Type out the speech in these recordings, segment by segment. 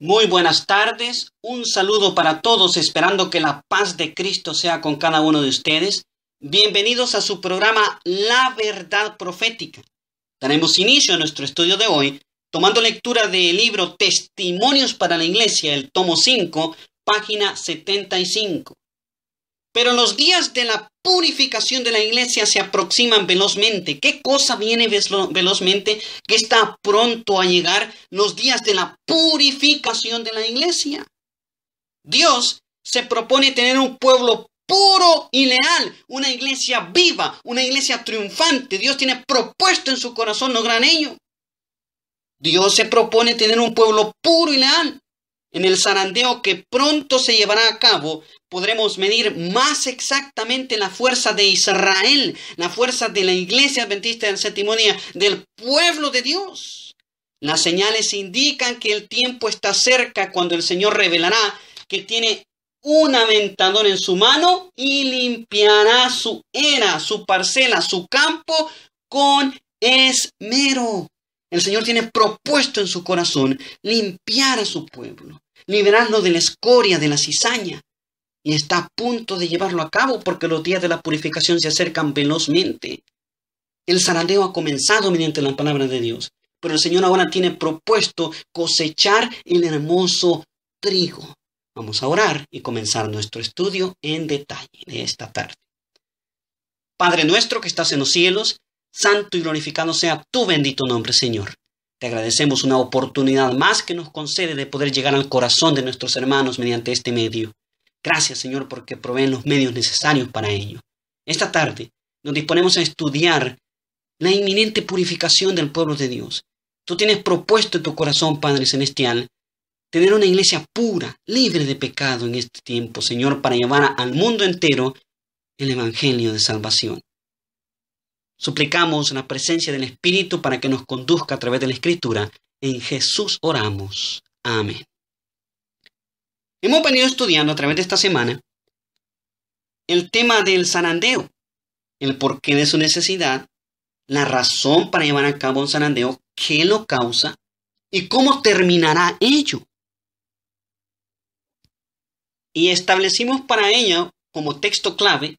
Muy buenas tardes, un saludo para todos esperando que la paz de Cristo sea con cada uno de ustedes. Bienvenidos a su programa La Verdad Profética. Daremos inicio a nuestro estudio de hoy tomando lectura del libro Testimonios para la Iglesia, el tomo 5, página 75. Pero los días de la purificación de la iglesia se aproximan velozmente. ¿Qué cosa viene velozmente que está pronto a llegar los días de la purificación de la iglesia? Dios se propone tener un pueblo puro y leal, una iglesia viva, una iglesia triunfante. Dios tiene propuesto en su corazón lograr ello. Dios se propone tener un pueblo puro y leal. En el zarandeo que pronto se llevará a cabo, podremos medir más exactamente la fuerza de Israel, la fuerza de la iglesia adventista del séptimo día, del pueblo de Dios. Las señales indican que el tiempo está cerca cuando el Señor revelará que tiene un aventador en su mano y limpiará su era, su parcela, su campo con esmero. El Señor tiene propuesto en su corazón limpiar a su pueblo, liberarlo de la escoria, de la cizaña, y está a punto de llevarlo a cabo porque los días de la purificación se acercan velozmente. El zaraleo ha comenzado mediante la palabra de Dios, pero el Señor ahora tiene propuesto cosechar el hermoso trigo. Vamos a orar y comenzar nuestro estudio en detalle de esta tarde. Padre nuestro que estás en los cielos, santo y glorificado sea tu bendito nombre, Señor. Te agradecemos una oportunidad más que nos concede de poder llegar al corazón de nuestros hermanos mediante este medio. Gracias, Señor, porque proveen los medios necesarios para ello. Esta tarde nos disponemos a estudiar la inminente purificación del pueblo de Dios. Tú tienes propuesto en tu corazón, Padre Celestial, tener una iglesia pura, libre de pecado en este tiempo, Señor, para llevar al mundo entero el Evangelio de salvación. Suplicamos la presencia del Espíritu para que nos conduzca a través de la Escritura. En Jesús oramos. Amén. Hemos venido estudiando a través de esta semana el tema del zarandeo, el porqué de su necesidad, la razón para llevar a cabo un zarandeo, qué lo causa y cómo terminará ello. Y establecimos para ello como texto clave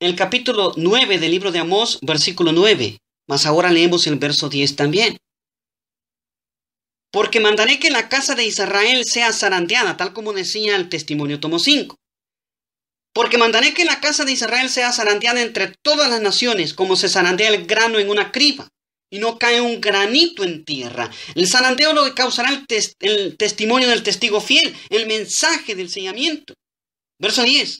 el capítulo 9 del libro de Amós, versículo 9, mas ahora leemos el verso 10 también porque mandaré que la casa de Israel sea zarandeada, tal como decía el testimonio tomo 5. Porque mandaré que la casa de Israel sea zarandeada entre todas las naciones, como se zarandea el grano en una criba, y no cae un granito en tierra. El zarandeo lo que causará el, testimonio del testigo fiel, el mensaje del señamiento. Verso 10.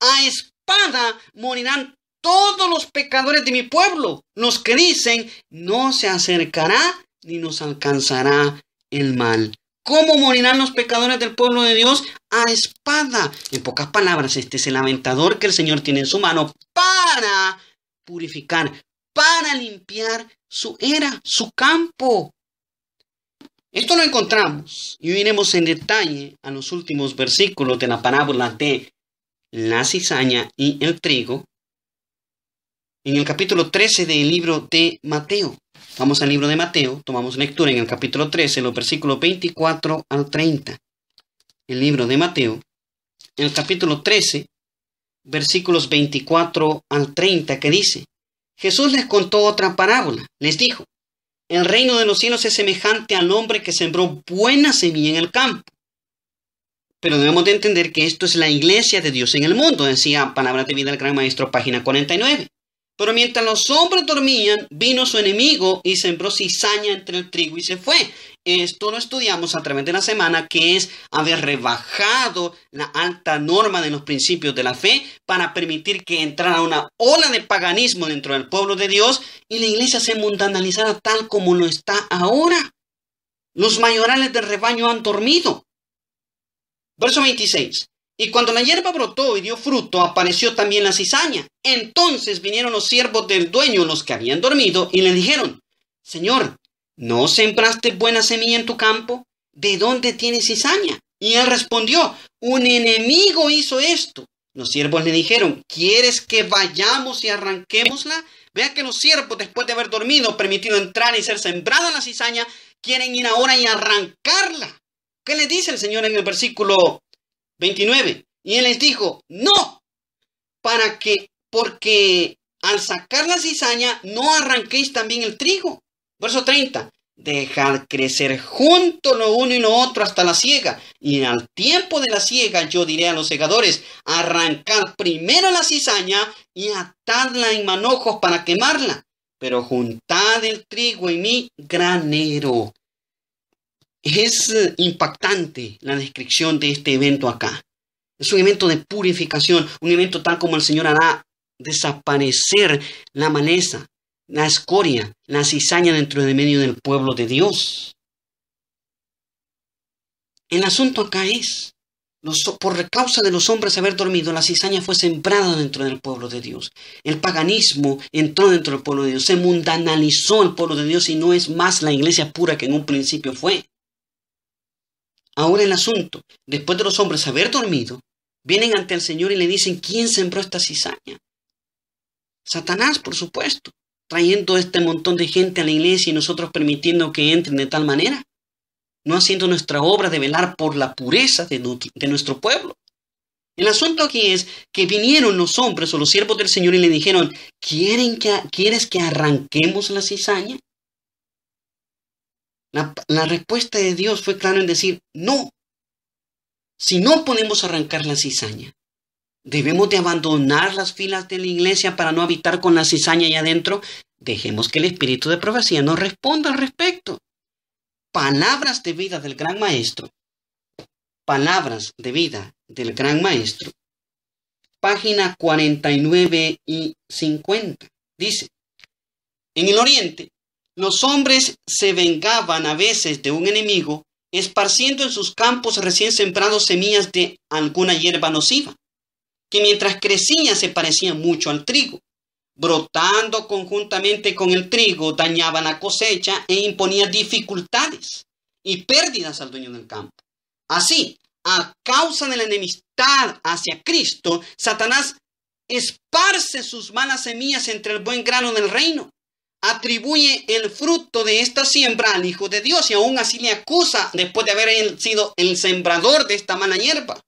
A espada morirán todos los pecadores de mi pueblo, los que dicen, no se acercará ni nos alcanzará el mal. ¿Cómo morirán los pecadores del pueblo de Dios? A espada. En pocas palabras, este es el aventador que el Señor tiene en su mano para purificar, para limpiar su era, su campo. Esto lo encontramos y iremos en detalle a los últimos versículos de la parábola de la cizaña y el trigo en el capítulo 13 del libro de Mateo. Vamos al libro de Mateo, tomamos lectura en el capítulo 13, los versículos 24 al 30. El libro de Mateo, el capítulo 13, versículos 24 al 30, que dice, Jesús les contó otra parábola, les dijo, el reino de los cielos es semejante al hombre que sembró buena semilla en el campo. Pero debemos de entender que esto es la iglesia de Dios en el mundo, decía Palabra de Vida del Gran Maestro, página 49. Pero mientras los hombres dormían, vino su enemigo y sembró cizaña entre el trigo y se fue. Esto lo estudiamos a través de la semana, que es haber rebajado la alta norma de los principios de la fe para permitir que entrara una ola de paganismo dentro del pueblo de Dios y la iglesia se mundanalizara tal como lo está ahora. Los mayorales del rebaño han dormido. Verso 26. Y cuando la hierba brotó y dio fruto, apareció también la cizaña. Entonces vinieron los siervos del dueño, los que habían dormido, y le dijeron, Señor, ¿no sembraste buena semilla en tu campo? ¿De dónde tienes cizaña? Y él respondió, un enemigo hizo esto. Los siervos le dijeron, ¿quieres que vayamos y arranquémosla? Vea que los siervos, después de haber dormido, permitido entrar y ser sembrada la cizaña, quieren ir ahora y arrancarla. ¿Qué le dice el Señor en el versículo 29. Y él les dijo, no, para que, porque al sacar la cizaña no arranquéis también el trigo. Verso 30. Dejad crecer junto lo uno y lo otro hasta la siega. Y al tiempo de la siega yo diré a los segadores, arrancad primero la cizaña y atadla en manojos para quemarla. Pero juntad el trigo en mi granero. Es eh, impactante la descripción de este evento acá. Es un evento de purificación, un evento tal como el Señor hará desaparecer la maleza, la escoria, la cizaña dentro de medio del pueblo de Dios. El asunto acá es, por causa de los hombres haber dormido, la cizaña fue sembrada dentro del pueblo de Dios. El paganismo entró dentro del pueblo de Dios, se mundanalizó el pueblo de Dios y no es más la iglesia pura que en un principio fue. Ahora el asunto, después de los hombres haber dormido, vienen ante el Señor y le dicen, ¿quién sembró esta cizaña? Satanás, por supuesto, trayendo este montón de gente a la iglesia y nosotros permitiendo que entren de tal manera, no haciendo nuestra obra de velar por la pureza de, de nuestro pueblo. El asunto aquí es que vinieron los hombres o los siervos del Señor y le dijeron, ¿Quieren que, ¿quieres que arranquemos la cizaña? La, respuesta de Dios fue clara en decir, no, si no podemos arrancar la cizaña, debemos de abandonar las filas de la iglesia para no habitar con la cizaña allá adentro, dejemos que el espíritu de profecía nos responda al respecto. Palabras de vida del gran maestro. Palabras de vida del gran maestro. Página 49 y 50. Dice, en el oriente, los hombres se vengaban a veces de un enemigo esparciendo en sus campos recién sembrados semillas de alguna hierba nociva, que mientras crecía se parecía mucho al trigo. Brotando conjuntamente con el trigo, dañaba la cosecha e imponía dificultades y pérdidas al dueño del campo. Así, a causa de la enemistad hacia Cristo, Satanás esparce sus malas semillas entre el buen grano del reino atribuye el fruto de esta siembra al Hijo de Dios y aún así le acusa después de haber sido el sembrador de esta mala hierba,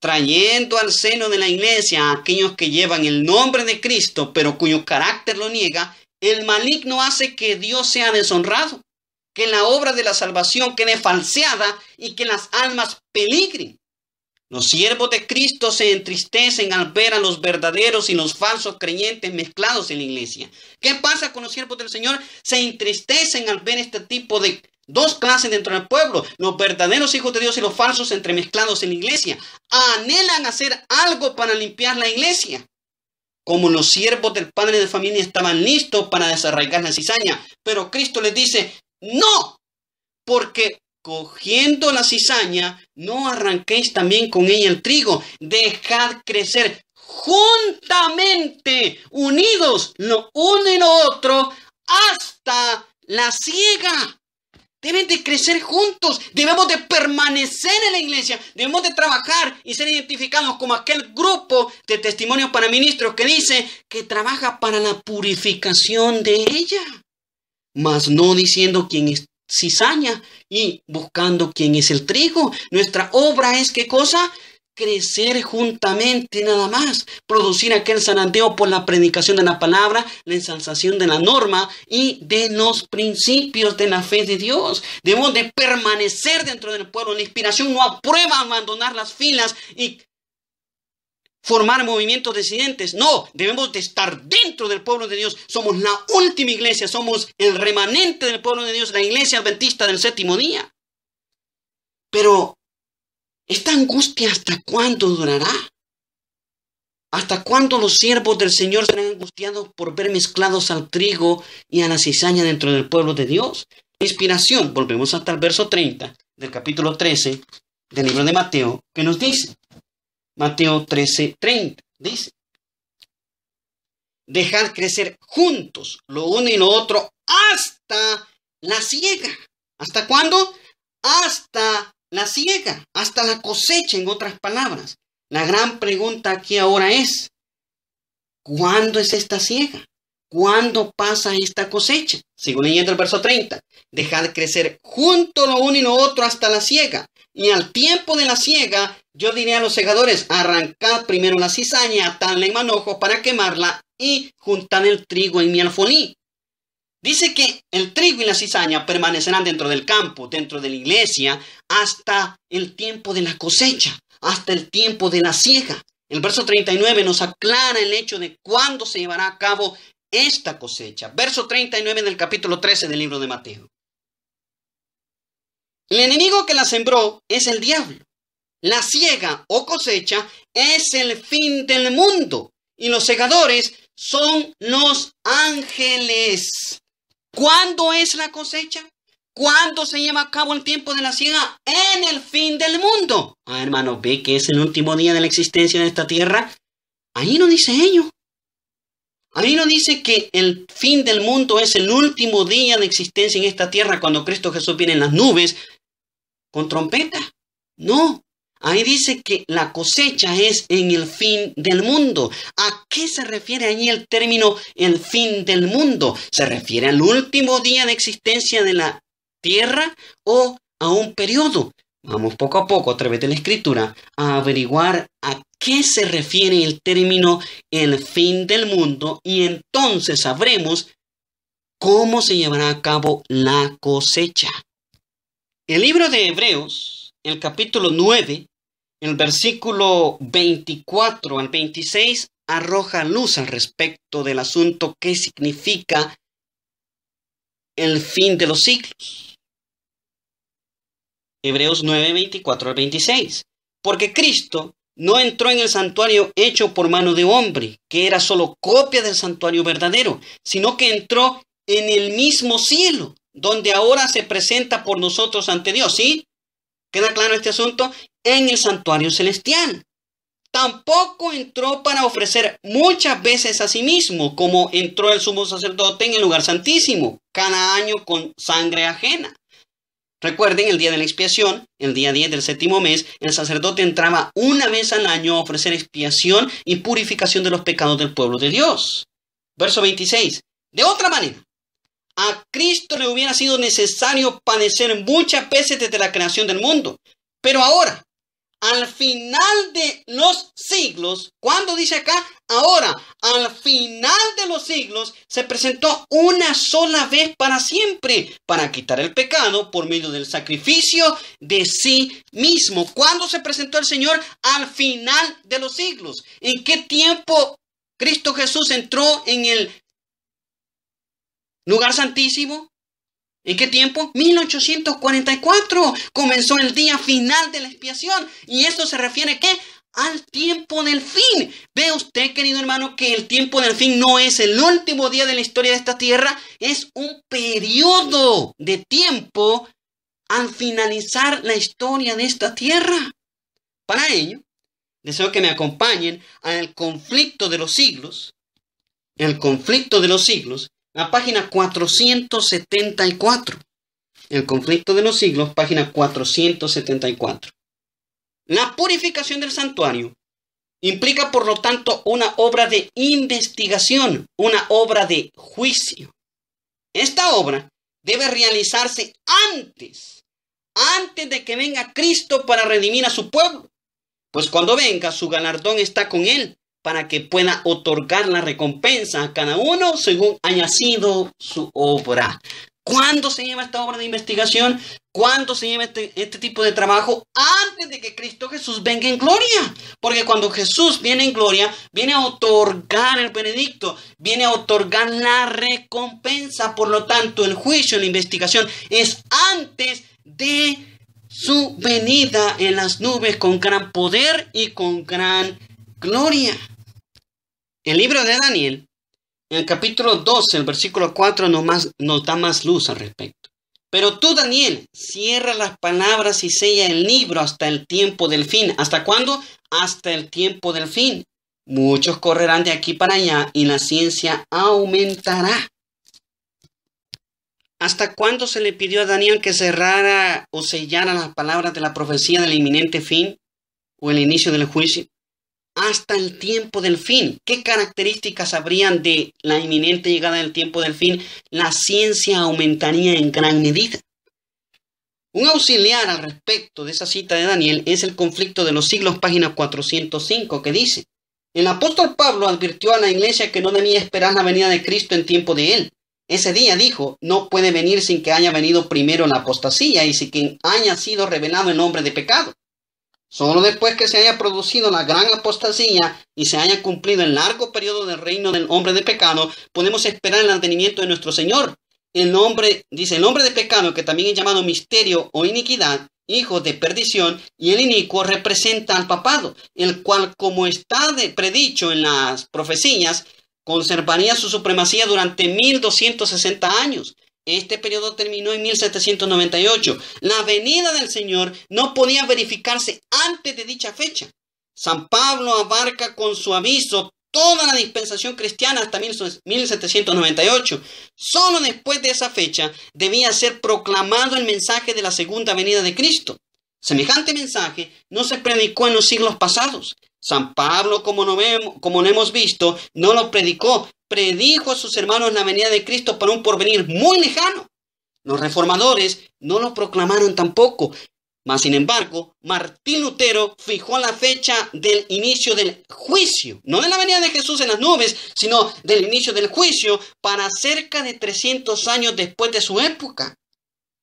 trayendo al seno de la iglesia a aquellos que llevan el nombre de Cristo pero cuyo carácter lo niega, el maligno hace que Dios sea deshonrado, que la obra de la salvación quede falseada y que las almas peligren. Los siervos de Cristo se entristecen al ver a los verdaderos y los falsos creyentes mezclados en la iglesia. ¿Qué pasa con los siervos del Señor? Se entristecen al ver este tipo de dos clases dentro del pueblo, los verdaderos hijos de Dios y los falsos entremezclados en la iglesia. Anhelan hacer algo para limpiar la iglesia. Como los siervos del padre de familia estaban listos para desarraigar la cizaña, pero Cristo les dice, no, porque cogiendo la cizaña, no arranquéis también con ella el trigo. Dejad crecer juntamente, unidos lo uno y lo otro, hasta la ciega. Deben de crecer juntos, debemos de permanecer en la iglesia, debemos de trabajar y ser identificados como aquel grupo de testimonio para ministros que dice que trabaja para la purificación de ella, mas no diciendo quién es cizaña y buscando quién es el trigo. Nuestra obra es qué cosa? Crecer juntamente nada más, producir aquel sananteo por la predicación de la palabra, la ensalzación de la norma y de los principios de la fe de Dios. Debemos de permanecer dentro del pueblo. La inspiración no aprueba abandonar las filas y formar movimientos disidentes. No, debemos de estar dentro del pueblo de Dios. Somos la última iglesia, somos el remanente del pueblo de Dios, la iglesia adventista del séptimo día. Pero, ¿esta angustia hasta cuándo durará? ¿Hasta cuándo los siervos del Señor serán angustiados por ver mezclados al trigo y a la cizaña dentro del pueblo de Dios? Inspiración, volvemos hasta el verso 30 del capítulo 13 del libro de Mateo, que nos dice, Mateo 13, 30, dice. Dejar crecer juntos lo uno y lo otro hasta la siega. ¿Hasta cuándo? Hasta la siega, hasta la cosecha, en otras palabras. La gran pregunta aquí ahora es, ¿cuándo es esta siega? ¿Cuándo pasa esta cosecha? Según leyendo el verso 30, dejad crecer junto lo uno y lo otro hasta la siega. Y al tiempo de la ciega, yo diré a los segadores, arrancad primero la cizaña, atadla en manojo para quemarla y juntad el trigo en mi alfoní. Dice que el trigo y la cizaña permanecerán dentro del campo, dentro de la iglesia, hasta el tiempo de la cosecha, hasta el tiempo de la siega. El verso 39 nos aclara el hecho de cuándo se llevará a cabo esta cosecha. Verso 39 del capítulo 13 del libro de Mateo. El enemigo que la sembró es el diablo. La ciega o cosecha es el fin del mundo y los segadores son los ángeles. ¿Cuándo es la cosecha? ¿Cuándo se lleva a cabo el tiempo de la ciega? En el fin del mundo. Ah, hermano, ve que es el último día de la existencia en esta tierra. Ahí no dice ello. Ahí no dice que el fin del mundo es el último día de existencia en esta tierra cuando Cristo Jesús viene en las nubes con trompeta. No, ahí dice que la cosecha es en el fin del mundo. ¿A qué se refiere allí el término el fin del mundo? ¿Se refiere al último día de existencia de la tierra o a un periodo? Vamos poco a poco a través de la escritura a averiguar a qué se refiere el término el fin del mundo y entonces sabremos cómo se llevará a cabo la cosecha. El libro de Hebreos, el capítulo 9, el versículo 24 al 26, arroja luz al respecto del asunto que significa el fin de los siglos. Hebreos 9, 24 al 26. Porque Cristo no entró en el santuario hecho por mano de hombre, que era solo copia del santuario verdadero, sino que entró en el mismo cielo donde ahora se presenta por nosotros ante Dios, ¿sí? ¿Queda claro este asunto? En el santuario celestial. Tampoco entró para ofrecer muchas veces a sí mismo, como entró el sumo sacerdote en el lugar santísimo, cada año con sangre ajena. Recuerden, el día de la expiación, el día 10 del séptimo mes, el sacerdote entraba una vez al año a ofrecer expiación y purificación de los pecados del pueblo de Dios. Verso 26. De otra manera, a Cristo le hubiera sido necesario padecer muchas veces desde la creación del mundo. Pero ahora, al final de los siglos, cuando dice acá, ahora, al final de los siglos, se presentó una sola vez para siempre, para quitar el pecado por medio del sacrificio de sí mismo. ¿Cuándo se presentó el Señor? Al final de los siglos. ¿En qué tiempo Cristo Jesús entró en el Lugar santísimo. ¿En qué tiempo? 1844 comenzó el día final de la expiación. Y eso se refiere ¿qué? al tiempo del fin. Ve usted, querido hermano, que el tiempo del fin no es el último día de la historia de esta tierra, es un periodo de tiempo al finalizar la historia de esta tierra. Para ello, deseo que me acompañen al conflicto de los siglos, el conflicto de los siglos, la página 474. El conflicto de los siglos, página 474. La purificación del santuario implica, por lo tanto, una obra de investigación, una obra de juicio. Esta obra debe realizarse antes, antes de que venga Cristo para redimir a su pueblo, pues cuando venga su galardón está con él para que pueda otorgar la recompensa a cada uno según haya sido su obra. ¿Cuándo se lleva esta obra de investigación? ¿Cuándo se lleva este, este tipo de trabajo? Antes de que Cristo Jesús venga en gloria. Porque cuando Jesús viene en gloria, viene a otorgar el benedicto, viene a otorgar la recompensa. Por lo tanto, el juicio, la investigación es antes de su venida en las nubes con gran poder y con gran gloria. El libro de Daniel, en el capítulo 12, el versículo 4, no nos da más luz al respecto. Pero tú, Daniel, cierra las palabras y sella el libro hasta el tiempo del fin. ¿Hasta cuándo? Hasta el tiempo del fin. Muchos correrán de aquí para allá y la ciencia aumentará. ¿Hasta cuándo se le pidió a Daniel que cerrara o sellara las palabras de la profecía del inminente fin o el inicio del juicio? hasta el tiempo del fin. ¿Qué características habrían de la inminente llegada del tiempo del fin? La ciencia aumentaría en gran medida. Un auxiliar al respecto de esa cita de Daniel es el conflicto de los siglos, página 405, que dice, el apóstol Pablo advirtió a la iglesia que no debía esperar la venida de Cristo en tiempo de él. Ese día dijo, no puede venir sin que haya venido primero la apostasía y sin que haya sido revelado el nombre de pecado. Solo después que se haya producido la gran apostasía y se haya cumplido el largo periodo del reino del hombre de pecado, podemos esperar el advenimiento de nuestro Señor. El nombre, dice, el hombre de pecado, que también es llamado misterio o iniquidad, hijo de perdición, y el inicuo representa al papado, el cual, como está de predicho en las profecías, conservaría su supremacía durante 1260 años. Este periodo terminó en 1798. La venida del Señor no podía verificarse antes de dicha fecha. San Pablo abarca con su aviso toda la dispensación cristiana hasta 1798. Solo después de esa fecha debía ser proclamado el mensaje de la segunda venida de Cristo. Semejante mensaje no se predicó en los siglos pasados. San Pablo, como no, como hemos visto, no lo predicó, predijo a sus hermanos la venida de Cristo para un porvenir muy lejano. Los reformadores no lo proclamaron tampoco. Mas, sin embargo, Martín Lutero fijó la fecha del inicio del juicio, no de la venida de Jesús en las nubes, sino del inicio del juicio para cerca de 300 años después de su época.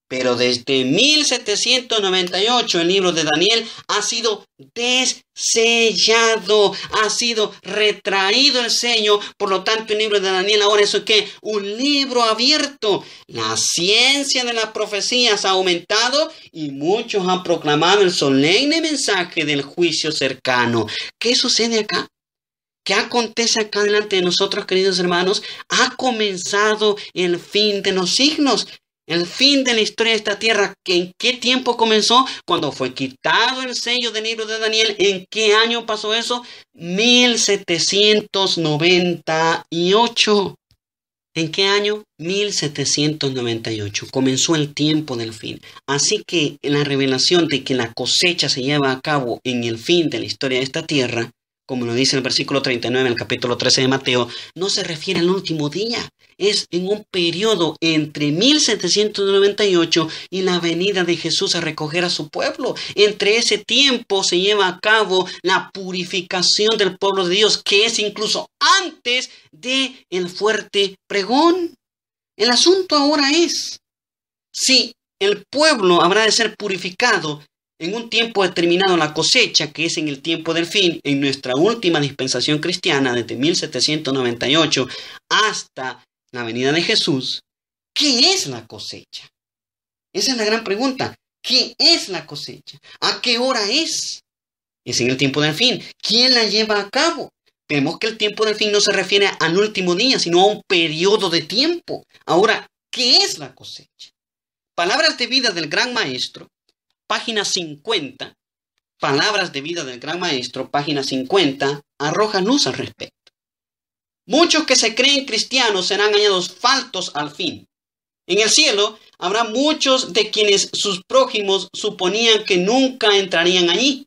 Pero desde 1798 el libro de Daniel ha sido desellado, ha sido retraído el sello, por lo tanto el libro de Daniel ahora es que un libro abierto. La ciencia de las profecías ha aumentado y muchos han proclamado el solemne mensaje del juicio cercano. ¿Qué sucede acá? ¿Qué acontece acá delante de nosotros, queridos hermanos? Ha comenzado el fin de los signos. El fin de la historia de esta tierra, ¿en qué tiempo comenzó? Cuando fue quitado el sello del libro de Daniel, ¿en qué año pasó eso? 1798. ¿En qué año? 1798. Comenzó el tiempo del fin. Así que la revelación de que la cosecha se lleva a cabo en el fin de la historia de esta tierra, como lo dice el versículo 39 en el capítulo 13 de Mateo, no se refiere al último día, es en un periodo entre 1798 y la venida de Jesús a recoger a su pueblo. Entre ese tiempo se lleva a cabo la purificación del pueblo de Dios, que es incluso antes de el fuerte pregón. El asunto ahora es si el pueblo habrá de ser purificado en un tiempo determinado la cosecha, que es en el tiempo del fin, en nuestra última dispensación cristiana desde 1798 hasta la venida de Jesús, ¿qué es la cosecha? Esa es la gran pregunta. ¿Qué es la cosecha? ¿A qué hora es? Es en el tiempo del fin. ¿Quién la lleva a cabo? Vemos que el tiempo del fin no se refiere al último día, sino a un periodo de tiempo. Ahora, ¿qué es la cosecha? Palabras de vida del gran maestro, página 50. Palabras de vida del gran maestro, página 50, Arrojan luz al respecto. Muchos que se creen cristianos serán hallados faltos al fin. En el cielo habrá muchos de quienes sus prójimos suponían que nunca entrarían allí.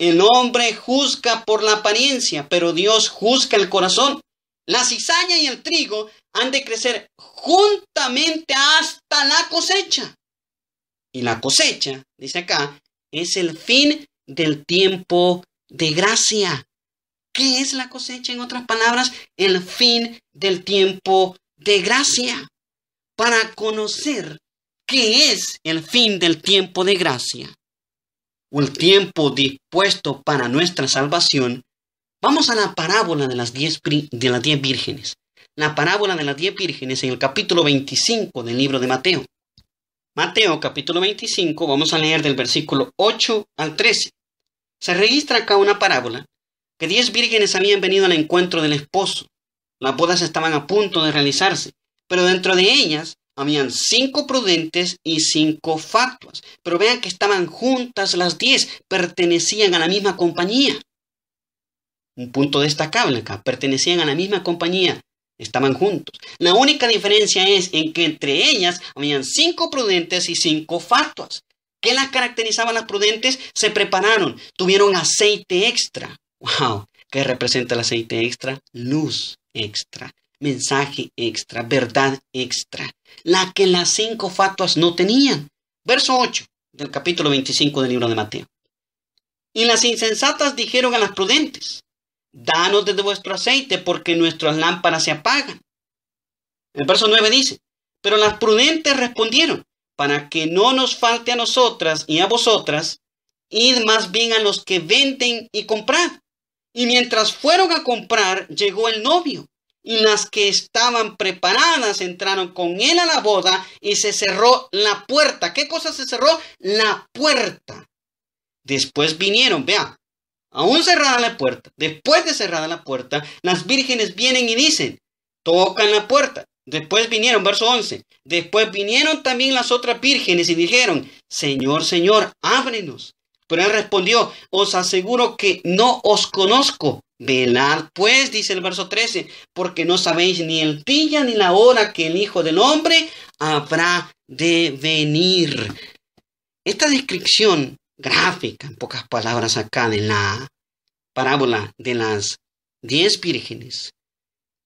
El hombre juzga por la apariencia, pero Dios juzga el corazón. La cizaña y el trigo han de crecer juntamente hasta la cosecha. Y la cosecha, dice acá, es el fin del tiempo de gracia. ¿Qué es la cosecha? En otras palabras, el fin del tiempo de gracia. Para conocer qué es el fin del tiempo de gracia o el tiempo dispuesto para nuestra salvación, vamos a la parábola de las diez, de las diez vírgenes. La parábola de las diez vírgenes en el capítulo 25 del libro de Mateo. Mateo capítulo 25, vamos a leer del versículo 8 al 13. Se registra acá una parábola que diez vírgenes habían venido al encuentro del esposo. Las bodas estaban a punto de realizarse, pero dentro de ellas habían cinco prudentes y cinco fatuas. Pero vean que estaban juntas las diez, pertenecían a la misma compañía. Un punto destacable acá, pertenecían a la misma compañía, estaban juntos. La única diferencia es en que entre ellas habían cinco prudentes y cinco fatuas. ¿Qué las caracterizaban las prudentes? Se prepararon, tuvieron aceite extra wow, qué representa el aceite extra, luz extra, mensaje extra, verdad extra, la que las cinco fatuas no tenían. Verso 8 del capítulo 25 del libro de Mateo. Y las insensatas dijeron a las prudentes, danos de vuestro aceite porque nuestras lámparas se apagan. El verso 9 dice, pero las prudentes respondieron, para que no nos falte a nosotras y a vosotras, id más bien a los que venden y comprad. Y mientras fueron a comprar, llegó el novio, y las que estaban preparadas entraron con él a la boda y se cerró la puerta. ¿Qué cosa se cerró? La puerta. Después vinieron, vea, aún cerrada la puerta, después de cerrada la puerta, las vírgenes vienen y dicen, tocan la puerta. Después vinieron, verso 11, después vinieron también las otras vírgenes y dijeron, Señor, Señor, ábrenos. Pero él respondió, os aseguro que no os conozco. Velad pues, dice el verso 13, porque no sabéis ni el día ni la hora que el Hijo del Hombre habrá de venir. Esta descripción gráfica, en pocas palabras acá, de la parábola de las diez vírgenes,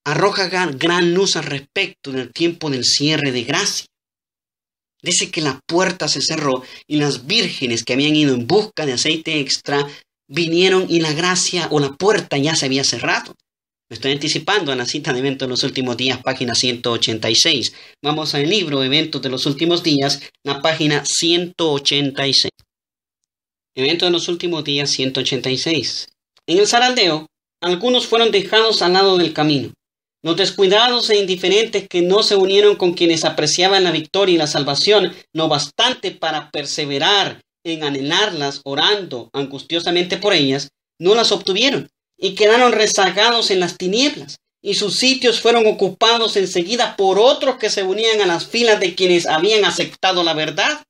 arroja gran luz al respecto del tiempo del cierre de gracia. Dice que la puerta se cerró y las vírgenes que habían ido en busca de aceite extra vinieron y la gracia o la puerta ya se había cerrado. Me estoy anticipando a la cita de eventos de los últimos días, página 186. Vamos al libro Eventos de los últimos días, la página 186. Eventos de los últimos días, 186. En el zarandeo, algunos fueron dejados al lado del camino, los descuidados e indiferentes que no se unieron con quienes apreciaban la victoria y la salvación, no bastante para perseverar en anhelarlas, orando angustiosamente por ellas, no las obtuvieron y quedaron rezagados en las tinieblas, y sus sitios fueron ocupados enseguida por otros que se unían a las filas de quienes habían aceptado la verdad.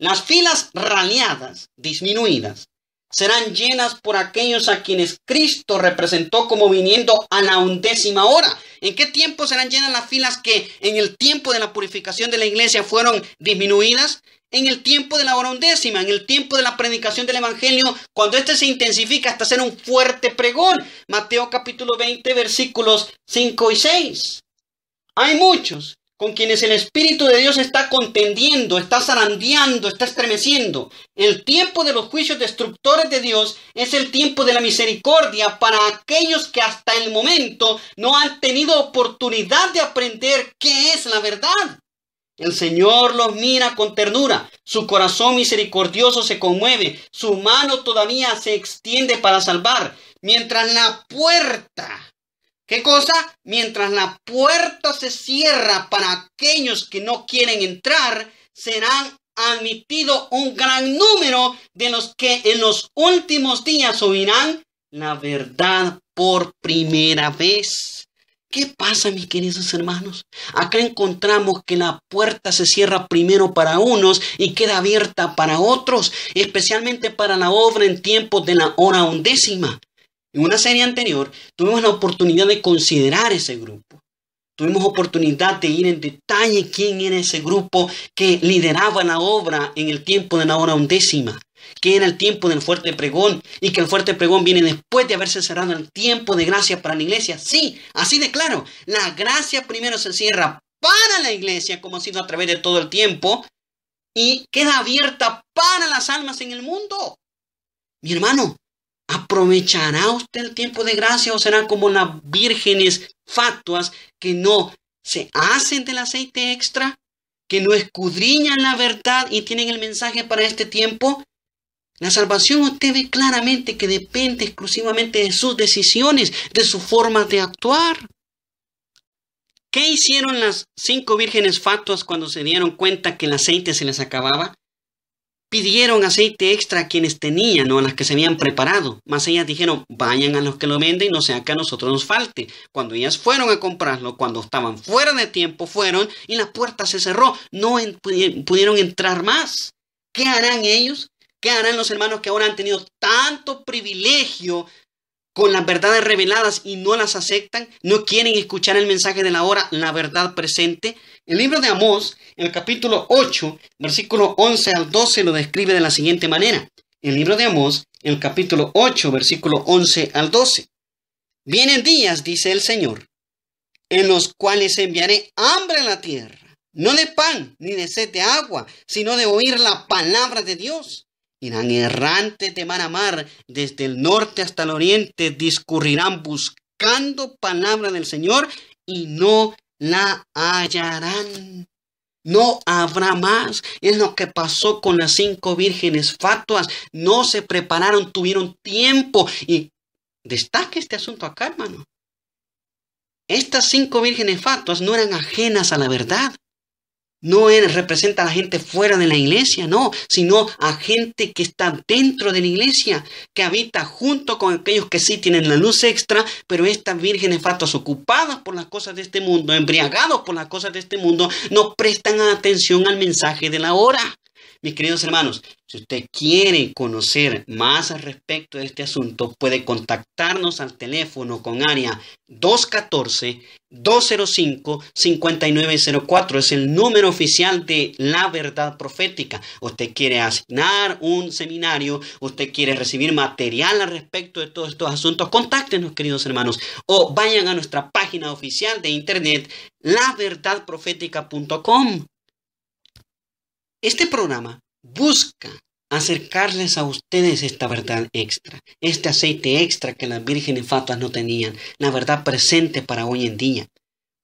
Las filas raleadas, disminuidas, serán llenas por aquellos a quienes Cristo representó como viniendo a la undécima hora. ¿En qué tiempo serán llenas las filas que en el tiempo de la purificación de la iglesia fueron disminuidas? En el tiempo de la hora undécima, en el tiempo de la predicación del Evangelio, cuando éste se intensifica hasta ser un fuerte pregón. Mateo capítulo 20, versículos 5 y 6. Hay muchos con quienes el Espíritu de Dios está contendiendo, está zarandeando, está estremeciendo. El tiempo de los juicios destructores de Dios es el tiempo de la misericordia para aquellos que hasta el momento no han tenido oportunidad de aprender qué es la verdad. El Señor los mira con ternura, su corazón misericordioso se conmueve, su mano todavía se extiende para salvar, mientras la puerta ¿Qué cosa? Mientras la puerta se cierra para aquellos que no quieren entrar, serán admitidos un gran número de los que en los últimos días oirán la verdad por primera vez. ¿Qué pasa, mis queridos hermanos? Acá encontramos que la puerta se cierra primero para unos y queda abierta para otros, especialmente para la obra en tiempos de la hora undécima. En una serie anterior tuvimos la oportunidad de considerar ese grupo. Tuvimos oportunidad de ir en detalle quién era ese grupo que lideraba la obra en el tiempo de la hora undécima, que era el tiempo del fuerte pregón y que el fuerte pregón viene después de haberse cerrado el tiempo de gracia para la iglesia. Sí, así de claro, la gracia primero se cierra para la iglesia como ha sido a través de todo el tiempo y queda abierta para las almas en el mundo. Mi hermano, ¿Aprovechará usted el tiempo de gracia o será como las vírgenes fatuas que no se hacen del aceite extra, que no escudriñan la verdad y tienen el mensaje para este tiempo? La salvación usted ve claramente que depende exclusivamente de sus decisiones, de su forma de actuar. ¿Qué hicieron las cinco vírgenes fatuas cuando se dieron cuenta que el aceite se les acababa? pidieron aceite extra a quienes tenían o ¿no? a las que se habían preparado. Más ellas dijeron, vayan a los que lo venden, no sea que a nosotros nos falte. Cuando ellas fueron a comprarlo, cuando estaban fuera de tiempo, fueron y la puerta se cerró. No eh, pudieron entrar más. ¿Qué harán ellos? ¿Qué harán los hermanos que ahora han tenido tanto privilegio con las verdades reveladas y no las aceptan? ¿No quieren escuchar el mensaje de la hora, la verdad presente? El libro de Amós, en el capítulo 8, versículo 11 al 12, lo describe de la siguiente manera. El libro de Amós, en el capítulo 8, versículo 11 al 12. Vienen días, dice el Señor, en los cuales enviaré hambre a la tierra, no de pan ni de sed de agua, sino de oír la palabra de Dios. Irán errantes de mar a mar, desde el norte hasta el oriente, discurrirán buscando palabra del Señor y no la hallarán. No habrá más. Es lo que pasó con las cinco vírgenes fatuas. No se prepararon, tuvieron tiempo. Y destaque este asunto acá, hermano. Estas cinco vírgenes fatuas no eran ajenas a la verdad. No representa a la gente fuera de la iglesia, no, sino a gente que está dentro de la iglesia, que habita junto con aquellos que sí tienen la luz extra, pero estas vírgenes fatos ocupadas por las cosas de este mundo, embriagados por las cosas de este mundo, no prestan atención al mensaje de la hora. Mis queridos hermanos, si usted quiere conocer más al respecto de este asunto, puede contactarnos al teléfono con área 214-205-5904. Es el número oficial de la verdad profética. Usted quiere asignar un seminario, usted quiere recibir material al respecto de todos estos asuntos, contáctenos, queridos hermanos, o vayan a nuestra página oficial de internet, laverdadprofética.com. Este programa busca acercarles a ustedes esta verdad extra, este aceite extra que las vírgenes fatuas no tenían, la verdad presente para hoy en día.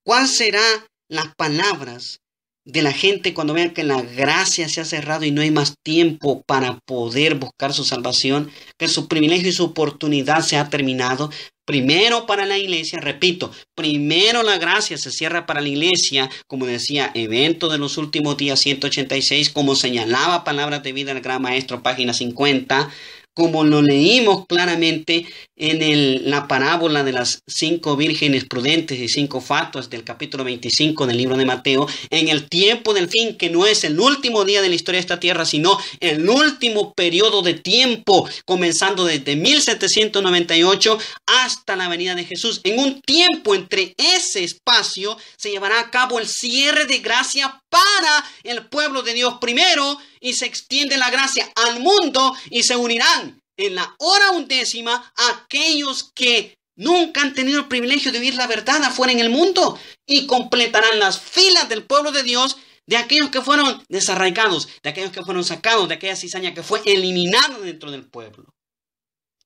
¿Cuál serán las palabras de la gente cuando vean que la gracia se ha cerrado y no hay más tiempo para poder buscar su salvación, que su privilegio y su oportunidad se ha terminado. Primero para la iglesia, repito, primero la gracia se cierra para la iglesia, como decía, evento de los últimos días 186, como señalaba Palabras de Vida el Gran Maestro, página 50, como lo leímos claramente en la parábola de las cinco vírgenes prudentes y cinco fatuas del capítulo 25 del libro de Mateo, en el tiempo del fin, que no es el último día de la historia de esta tierra, sino el último periodo de tiempo, comenzando desde 1798 hasta la venida de Jesús. En un tiempo entre ese espacio se llevará a cabo el cierre de gracia para el pueblo de Dios primero y se extiende la gracia al mundo y se unirán en la hora undécima aquellos que nunca han tenido el privilegio de vivir la verdad afuera en el mundo y completarán las filas del pueblo de Dios de aquellos que fueron desarraigados, de aquellos que fueron sacados, de aquella cizaña que fue eliminada dentro del pueblo.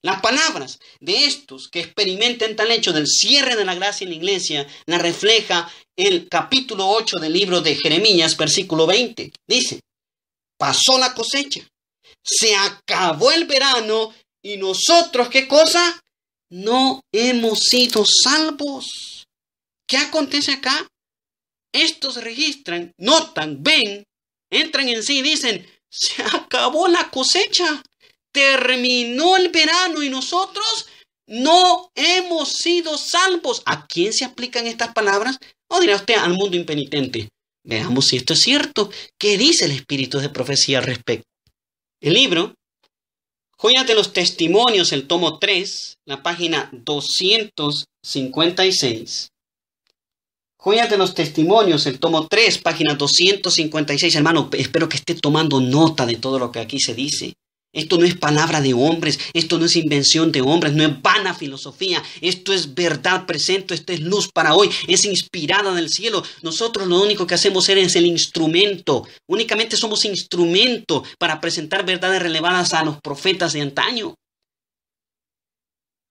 Las palabras de estos que experimentan tal hecho del cierre de la gracia en la iglesia la refleja el capítulo 8 del libro de Jeremías, versículo 20. Dice, pasó la cosecha, se acabó el verano y nosotros, ¿qué cosa? No hemos sido salvos. ¿Qué acontece acá? Estos registran, notan, ven, entran en sí y dicen, se acabó la cosecha terminó el verano y nosotros no hemos sido salvos. ¿A quién se aplican estas palabras? ¿O dirá usted al mundo impenitente? Veamos si esto es cierto. ¿Qué dice el espíritu de profecía al respecto? El libro, Joyas de los Testimonios, el tomo 3, la página 256. Joyas de los Testimonios, el tomo 3, página 256. Hermano, espero que esté tomando nota de todo lo que aquí se dice. Esto no es palabra de hombres, esto no es invención de hombres, no es vana filosofía, esto es verdad presente, esto es luz para hoy, es inspirada del cielo. Nosotros lo único que hacemos es el instrumento, únicamente somos instrumento para presentar verdades relevadas a los profetas de antaño.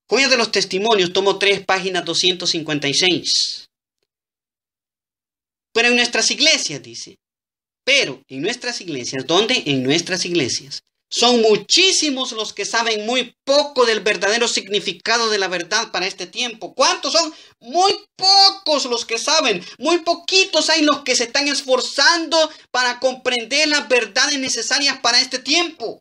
Coño de los Testimonios, tomo 3, página 256. Pero en nuestras iglesias, dice, pero en nuestras iglesias, ¿dónde? En nuestras iglesias son muchísimos los que saben muy poco del verdadero significado de la verdad para este tiempo. ¿Cuántos son? Muy pocos los que saben. Muy poquitos hay los que se están esforzando para comprender las verdades necesarias para este tiempo.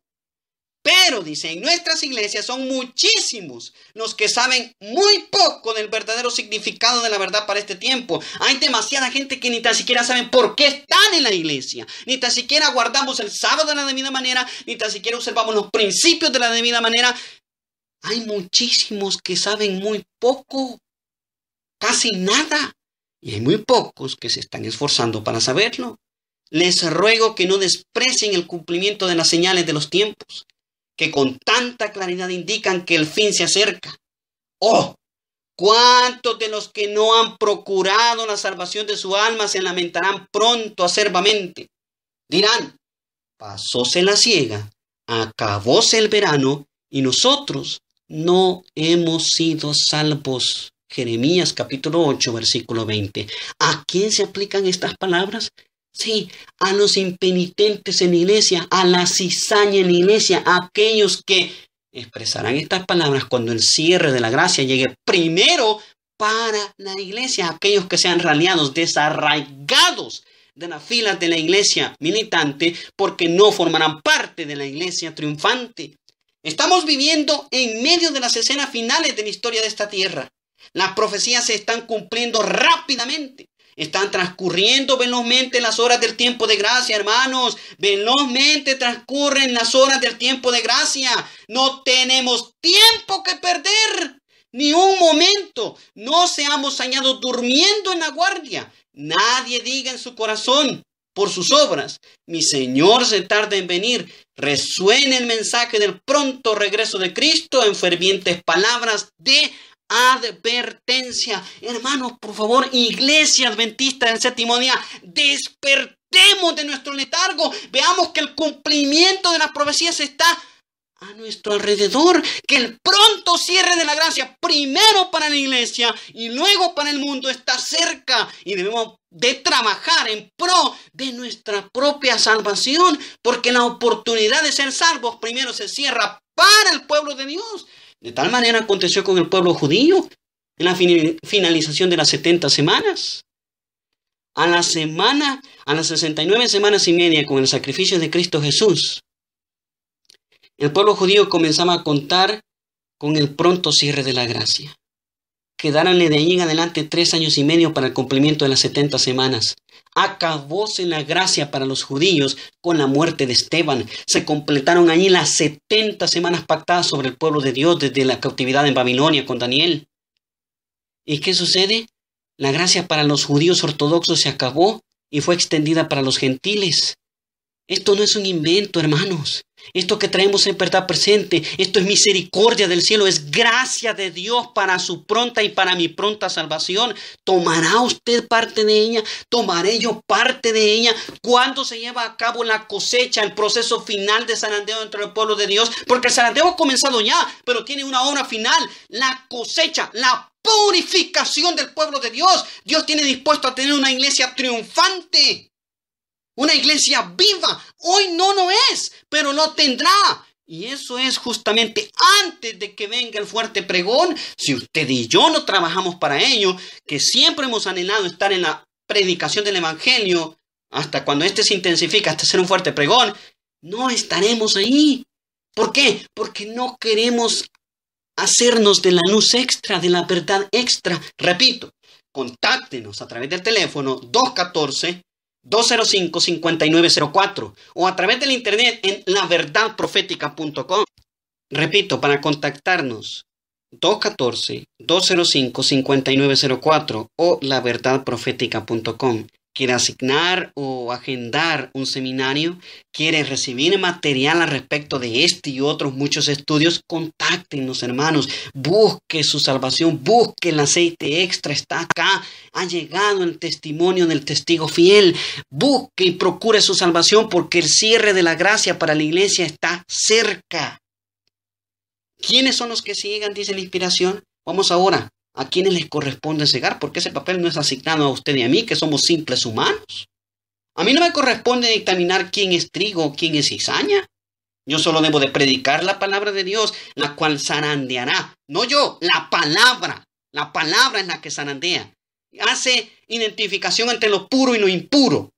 Pero, dice, en nuestras iglesias son muchísimos los que saben muy poco del verdadero significado de la verdad para este tiempo. Hay demasiada gente que ni tan siquiera saben por qué están en la iglesia. Ni tan siquiera guardamos el sábado de la debida manera, ni tan siquiera observamos los principios de la debida manera. Hay muchísimos que saben muy poco, casi nada. Y hay muy pocos que se están esforzando para saberlo. Les ruego que no desprecien el cumplimiento de las señales de los tiempos que con tanta claridad indican que el fin se acerca. ¡Oh! ¿Cuántos de los que no han procurado la salvación de su alma se lamentarán pronto acerbamente? Dirán, pasóse la ciega, acabóse el verano y nosotros no hemos sido salvos. Jeremías capítulo 8, versículo 20. ¿A quién se aplican estas palabras? Sí, a los impenitentes en iglesia, a la cizaña en iglesia, aquellos que expresarán estas palabras cuando el cierre de la gracia llegue primero para la iglesia, aquellos que sean raleados, desarraigados de las filas de la iglesia militante, porque no formarán parte de la iglesia triunfante. Estamos viviendo en medio de las escenas finales de la historia de esta tierra. Las profecías se están cumpliendo rápidamente. Están transcurriendo velozmente las horas del tiempo de gracia, hermanos. Velozmente transcurren las horas del tiempo de gracia. No tenemos tiempo que perder. Ni un momento. No seamos hallados durmiendo en la guardia. Nadie diga en su corazón por sus obras. Mi Señor se tarda en venir. Resuene el mensaje del pronto regreso de Cristo en fervientes palabras de advertencia. Hermanos, por favor, iglesia adventista en séptimo día, despertemos de nuestro letargo, veamos que el cumplimiento de las profecías está a nuestro alrededor, que el pronto cierre de la gracia, primero para la iglesia y luego para el mundo, está cerca y debemos de trabajar en pro de nuestra propia salvación, porque la oportunidad de ser salvos primero se cierra para el pueblo de Dios, de tal manera aconteció con el pueblo judío en la finalización de las 70 semanas. A la semana, a las 69 semanas y media con el sacrificio de Cristo Jesús, el pueblo judío comenzaba a contar con el pronto cierre de la gracia. Quedaránle de ahí en adelante tres años y medio para el cumplimiento de las setenta semanas. Acabóse la gracia para los judíos con la muerte de Esteban. Se completaron allí las setenta semanas pactadas sobre el pueblo de Dios desde la cautividad en Babilonia con Daniel. ¿Y qué sucede? La gracia para los judíos ortodoxos se acabó y fue extendida para los gentiles. Esto no es un invento, hermanos. Esto que traemos en verdad presente, esto es misericordia del cielo, es gracia de Dios para su pronta y para mi pronta salvación. ¿Tomará usted parte de ella? ¿Tomaré yo parte de ella? cuando se lleva a cabo la cosecha, el proceso final de zarandeo dentro del pueblo de Dios? Porque el zarandeo ha comenzado ya, pero tiene una obra final, la cosecha, la purificación del pueblo de Dios. Dios tiene dispuesto a tener una iglesia triunfante. Una iglesia viva. Hoy no lo es, pero lo tendrá. Y eso es justamente antes de que venga el fuerte pregón. Si usted y yo no trabajamos para ello, que siempre hemos anhelado estar en la predicación del Evangelio, hasta cuando éste se intensifica, hasta ser un fuerte pregón, no estaremos ahí. ¿Por qué? Porque no queremos hacernos de la luz extra, de la verdad extra. Repito, contáctenos a través del teléfono 214 205-5904 o a través del internet en laverdadprofética.com. Repito, para contactarnos, 214-205-5904 o laverdadprofética.com quiere asignar o agendar un seminario, quiere recibir material al respecto de este y otros muchos estudios, contáctenos hermanos, busque su salvación, busque el aceite extra, está acá, ha llegado el testimonio del testigo fiel, busque y procure su salvación porque el cierre de la gracia para la iglesia está cerca. ¿Quiénes son los que sigan, dice la inspiración? Vamos ahora a quiénes les corresponde cegar, porque ese papel no es asignado a usted y a mí, que somos simples humanos. A mí no me corresponde dictaminar quién es trigo, quién es cizaña. Yo solo debo de predicar la palabra de Dios, la cual zarandeará. No yo, la palabra. La palabra es la que zarandea. Hace identificación entre lo puro y lo impuro.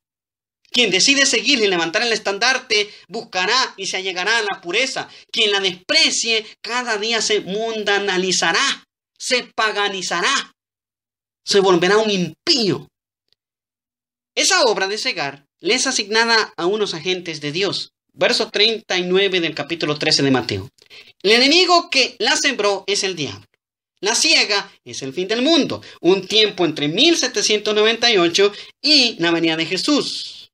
Quien decide seguir y levantar el estandarte buscará y se allegará a la pureza. Quien la desprecie cada día se mundanalizará se paganizará, se volverá un impío. Esa obra de cegar le es asignada a unos agentes de Dios. Verso 39 del capítulo 13 de Mateo. El enemigo que la sembró es el diablo. La ciega es el fin del mundo, un tiempo entre 1798 y la venida de Jesús.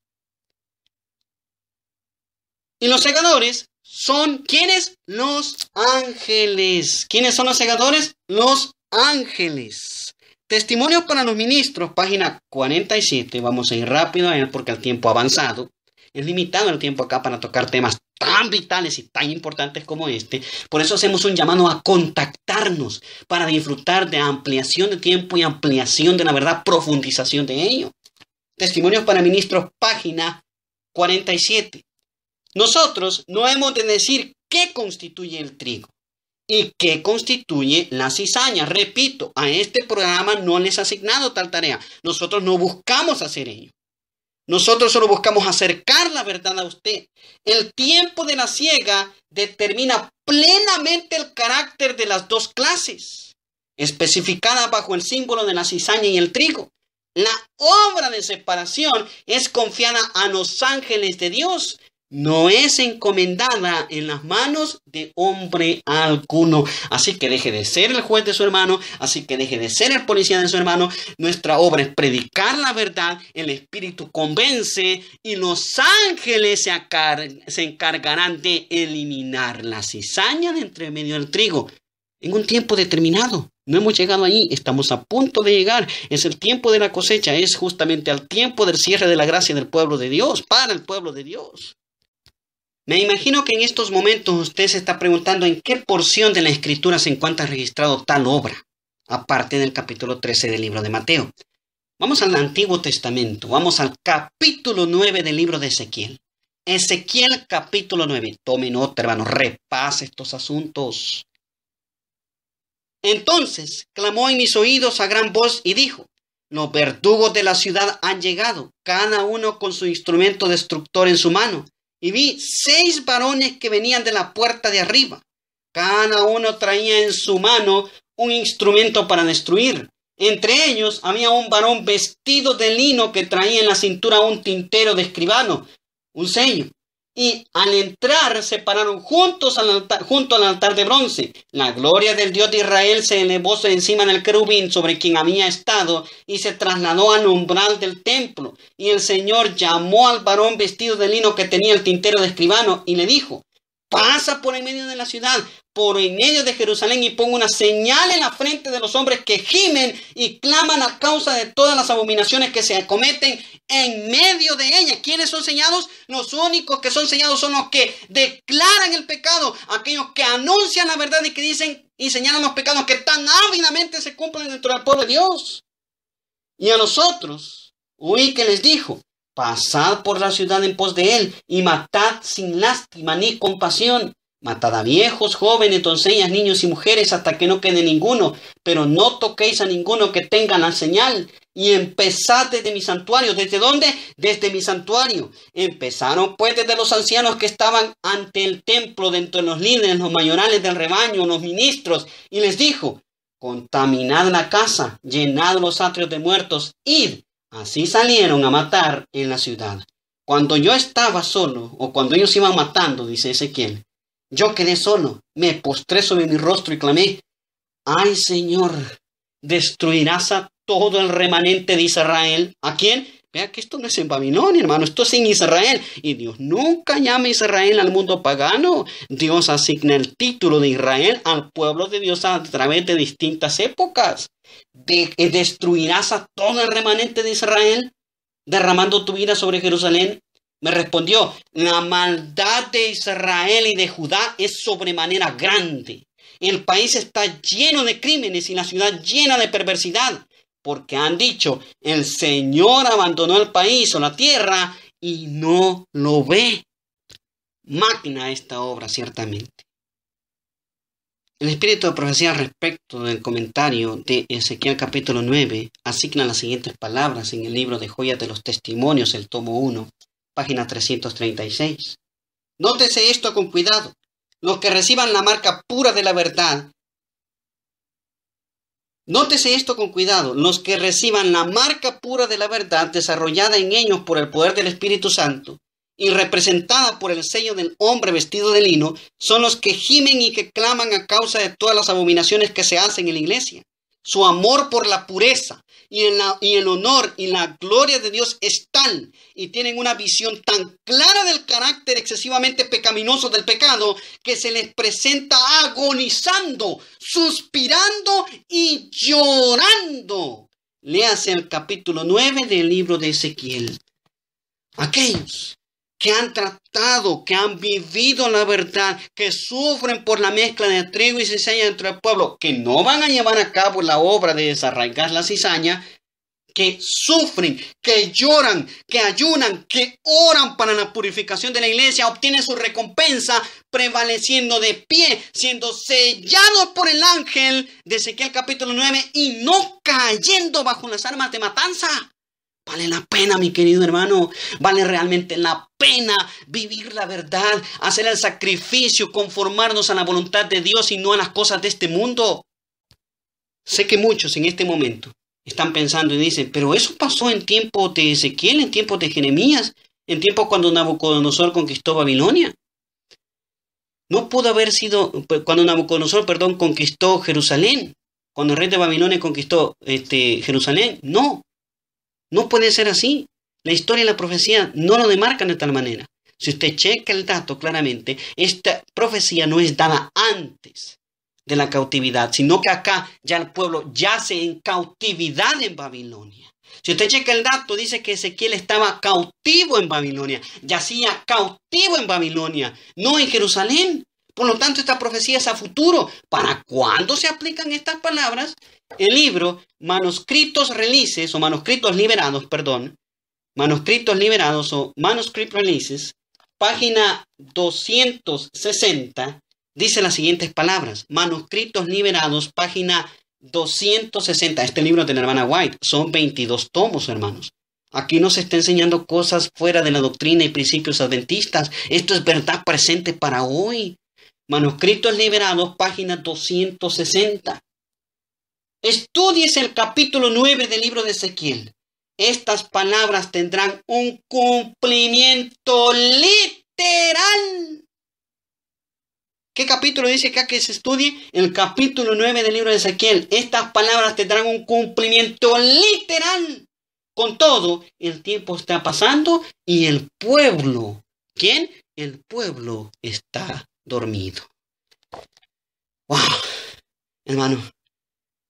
Y los segadores son ¿quiénes? Los ángeles. ¿Quiénes son los segadores? Los ángeles. Testimonios para los ministros, página 47. Vamos a ir rápido a eh, porque el tiempo ha avanzado. Es limitado el tiempo acá para tocar temas tan vitales y tan importantes como este. Por eso hacemos un llamado a contactarnos para disfrutar de ampliación de tiempo y ampliación de la verdad, profundización de ello. Testimonios para ministros, página 47. Nosotros no hemos de decir qué constituye el trigo y qué constituye la cizaña. Repito, a este programa no les ha asignado tal tarea. Nosotros no buscamos hacer ello. Nosotros solo buscamos acercar la verdad a usted. El tiempo de la ciega determina plenamente el carácter de las dos clases, especificadas bajo el símbolo de la cizaña y el trigo. La obra de separación es confiada a los ángeles de Dios no es encomendada en las manos de hombre alguno. Así que deje de ser el juez de su hermano, así que deje de ser el policía de su hermano. Nuestra obra es predicar la verdad, el Espíritu convence y los ángeles se, encargarán de eliminar la cizaña de entre medio del trigo en un tiempo determinado. No hemos llegado ahí, estamos a punto de llegar. Es el tiempo de la cosecha, es justamente al tiempo del cierre de la gracia del pueblo de Dios, para el pueblo de Dios. Me imagino que en estos momentos usted se está preguntando en qué porción de la escritura se encuentra registrado tal obra, aparte del capítulo 13 del libro de Mateo. Vamos al Antiguo Testamento, vamos al capítulo 9 del libro de Ezequiel. Ezequiel capítulo 9. Tome nota, hermano, repase estos asuntos. Entonces clamó en mis oídos a gran voz y dijo, los verdugos de la ciudad han llegado, cada uno con su instrumento destructor en su mano y vi seis varones que venían de la puerta de arriba. Cada uno traía en su mano un instrumento para destruir. Entre ellos había un varón vestido de lino que traía en la cintura un tintero de escribano, un sello y al entrar se pararon juntos al altar, junto al altar de bronce. La gloria del Dios de Israel se elevó encima del querubín sobre quien había estado y se trasladó al umbral del templo. Y el Señor llamó al varón vestido de lino que tenía el tintero de escribano y le dijo, pasa por el medio de la ciudad por en medio de Jerusalén y pongo una señal en la frente de los hombres que gimen y claman a causa de todas las abominaciones que se cometen en medio de ella. ¿Quiénes son señados? Los únicos que son señados son los que declaran el pecado, aquellos que anuncian la verdad y que dicen y señalan los pecados que tan ávidamente se cumplen dentro del pueblo de Dios. Y a nosotros, Uy que les dijo, pasad por la ciudad en pos de él y matad sin lástima ni compasión Matad a viejos, jóvenes, doncellas, niños y mujeres hasta que no quede ninguno, pero no toquéis a ninguno que tenga la señal. Y empezad desde mi santuario. ¿Desde dónde? Desde mi santuario. Empezaron pues desde los ancianos que estaban ante el templo, dentro de los líderes, los mayorales del rebaño, los ministros, y les dijo, contaminad la casa, llenad los atrios de muertos, id. Así salieron a matar en la ciudad. Cuando yo estaba solo, o cuando ellos iban matando, dice Ezequiel, yo quedé solo, me postré sobre mi rostro y clamé, ay Señor, destruirás a todo el remanente de Israel. ¿A quién? Vea que esto no es en Babilonia, hermano, esto es en Israel. Y Dios nunca llama a Israel al mundo pagano. Dios asigna el título de Israel al pueblo de Dios a través de distintas épocas. Eh, destruirás a todo el remanente de Israel, derramando tu vida sobre Jerusalén me respondió, la maldad de Israel y de Judá es sobremanera grande. El país está lleno de crímenes y la ciudad llena de perversidad, porque han dicho, el Señor abandonó el país o la tierra y no lo ve. Magna esta obra, ciertamente. El espíritu de profecía respecto del comentario de Ezequiel capítulo 9 asigna las siguientes palabras en el libro de Joyas de los Testimonios, el tomo 1, página 336. Nótese esto con cuidado. Los que reciban la marca pura de la verdad. Nótese esto con cuidado. Los que reciban la marca pura de la verdad desarrollada en ellos por el poder del Espíritu Santo y representada por el sello del hombre vestido de lino, son los que gimen y que claman a causa de todas las abominaciones que se hacen en la iglesia. Su amor por la pureza y en, la, y el honor y la gloria de Dios están y tienen una visión tan clara del carácter excesivamente pecaminoso del pecado que se les presenta agonizando, suspirando y llorando. Léase el capítulo 9 del libro de Ezequiel. Aquellos que han tratado, que han vivido la verdad, que sufren por la mezcla de trigo y cizaña entre el pueblo, que no van a llevar a cabo la obra de desarraigar la cizaña, que sufren, que lloran, que ayunan, que oran para la purificación de la iglesia, obtienen su recompensa prevaleciendo de pie, siendo sellados por el ángel de Ezequiel capítulo 9 y no cayendo bajo las armas de matanza. Vale la pena, mi querido hermano. Vale realmente la pena vivir la verdad, hacer el sacrificio, conformarnos a la voluntad de Dios y no a las cosas de este mundo. Sé que muchos en este momento están pensando y dicen, pero eso pasó en tiempos de Ezequiel, en tiempos de Jeremías, en tiempos cuando Nabucodonosor conquistó Babilonia. No pudo haber sido pues, cuando Nabucodonosor, perdón, conquistó Jerusalén, cuando el rey de Babilonia conquistó este, Jerusalén. No, no puede ser así. La historia y la profecía no lo demarcan de tal manera. Si usted checa el dato claramente, esta profecía no es dada antes de la cautividad, sino que acá ya el pueblo yace en cautividad en Babilonia. Si usted checa el dato, dice que Ezequiel estaba cautivo en Babilonia, yacía cautivo en Babilonia, no en Jerusalén. Por lo tanto, esta profecía es a futuro. ¿Para cuándo se aplican estas palabras? El libro Manuscritos Releases o Manuscritos Liberados, perdón, Manuscritos Liberados o Manuscript Releases, página 260, dice las siguientes palabras. Manuscritos Liberados, página 260. Este libro de la hermana White son 22 tomos, hermanos. Aquí nos está enseñando cosas fuera de la doctrina y principios adventistas. Esto es verdad presente para hoy. Manuscritos liberados, página 260. Estudies el capítulo 9 del libro de Ezequiel. Estas palabras tendrán un cumplimiento literal. ¿Qué capítulo dice acá que se estudie? El capítulo 9 del libro de Ezequiel. Estas palabras tendrán un cumplimiento literal. Con todo, el tiempo está pasando y el pueblo, ¿quién? El pueblo está dormido. ¡Wow! Hermano,